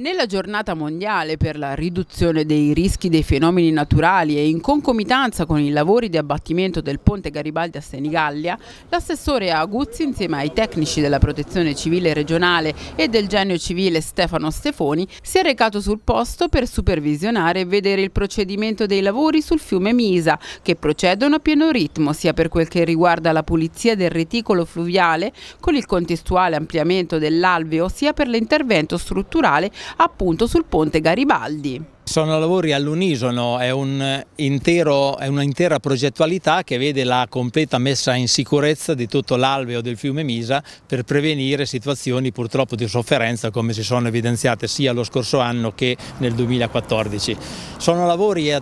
Nella giornata mondiale per la riduzione dei rischi dei fenomeni naturali e in concomitanza con i lavori di abbattimento del ponte Garibaldi a Senigallia, l'assessore Aguzzi insieme ai tecnici della protezione civile regionale e del genio civile Stefano Stefoni si è recato sul posto per supervisionare e vedere il procedimento dei lavori sul fiume Misa che procedono a pieno ritmo sia per quel che riguarda la pulizia del reticolo fluviale con il contestuale ampliamento dell'alveo sia per l'intervento strutturale appunto sul ponte Garibaldi. Sono lavori all'unisono, è, un è un'intera progettualità che vede la completa messa in sicurezza di tutto l'alveo del fiume Misa per prevenire situazioni purtroppo di sofferenza come si sono evidenziate sia lo scorso anno che nel 2014. Sono lavori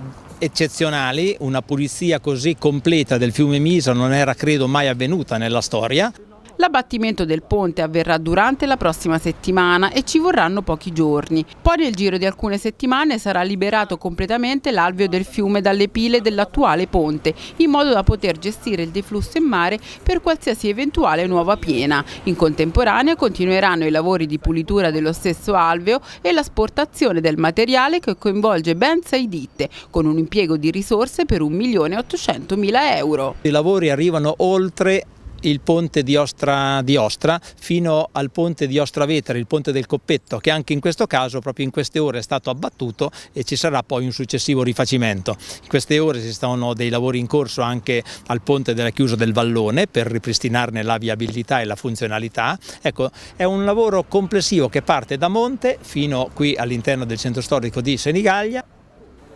eccezionali, una pulizia così completa del fiume Misa non era credo mai avvenuta nella storia. L'abbattimento del ponte avverrà durante la prossima settimana e ci vorranno pochi giorni. Poi nel giro di alcune settimane sarà liberato completamente l'alveo del fiume dalle pile dell'attuale ponte, in modo da poter gestire il deflusso in mare per qualsiasi eventuale nuova piena. In contemporanea continueranno i lavori di pulitura dello stesso alveo e l'asportazione del materiale che coinvolge ben sei ditte, con un impiego di risorse per 1.800.000 euro. I lavori arrivano oltre il ponte di Ostra, di Ostra, fino al ponte di Ostra Vetere, il ponte del Coppetto, che anche in questo caso proprio in queste ore è stato abbattuto e ci sarà poi un successivo rifacimento. In queste ore ci stanno dei lavori in corso anche al ponte della chiusa del Vallone per ripristinarne la viabilità e la funzionalità. Ecco, è un lavoro complessivo che parte da Monte fino qui all'interno del centro storico di Senigallia